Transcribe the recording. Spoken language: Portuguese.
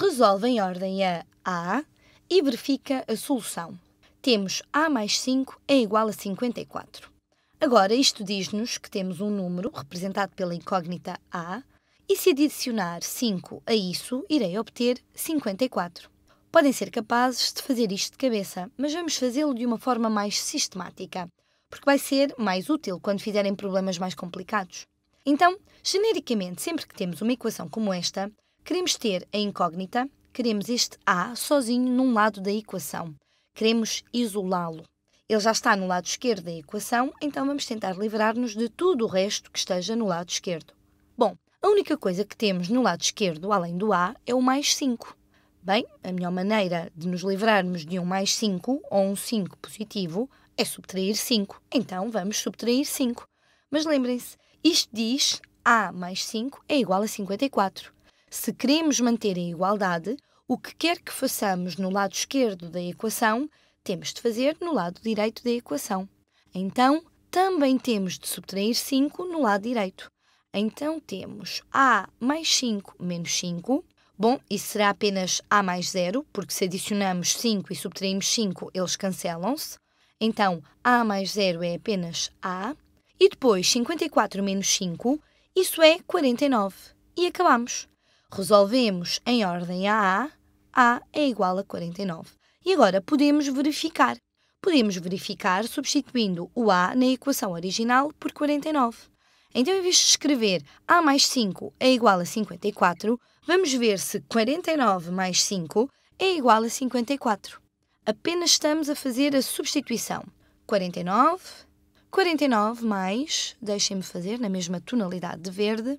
resolve em ordem a A e verifica a solução. Temos A mais 5 é igual a 54. Agora, isto diz-nos que temos um número representado pela incógnita A e se adicionar 5 a isso, irei obter 54. Podem ser capazes de fazer isto de cabeça, mas vamos fazê-lo de uma forma mais sistemática, porque vai ser mais útil quando fizerem problemas mais complicados. Então, genericamente, sempre que temos uma equação como esta, Queremos ter a incógnita, queremos este A sozinho num lado da equação. Queremos isolá-lo. Ele já está no lado esquerdo da equação, então vamos tentar livrar-nos de tudo o resto que esteja no lado esquerdo. Bom, a única coisa que temos no lado esquerdo, além do A, é o mais 5. Bem, a melhor maneira de nos livrarmos de um mais 5 ou um 5 positivo é subtrair 5. Então vamos subtrair 5. Mas lembrem-se, isto diz A mais 5 é igual a 54. Se queremos manter a igualdade, o que quer que façamos no lado esquerdo da equação, temos de fazer no lado direito da equação. Então, também temos de subtrair 5 no lado direito. Então, temos A mais 5 menos 5. Bom, isso será apenas A mais 0, porque se adicionamos 5 e subtraímos 5, eles cancelam-se. Então, A mais 0 é apenas A. E depois, 54 menos 5, isso é 49. E acabamos. Resolvemos em ordem a A, A é igual a 49. E agora podemos verificar. Podemos verificar substituindo o A na equação original por 49. Então, em vez de escrever A mais 5 é igual a 54, vamos ver se 49 mais 5 é igual a 54. Apenas estamos a fazer a substituição. 49 49 mais, deixem-me fazer na mesma tonalidade de verde,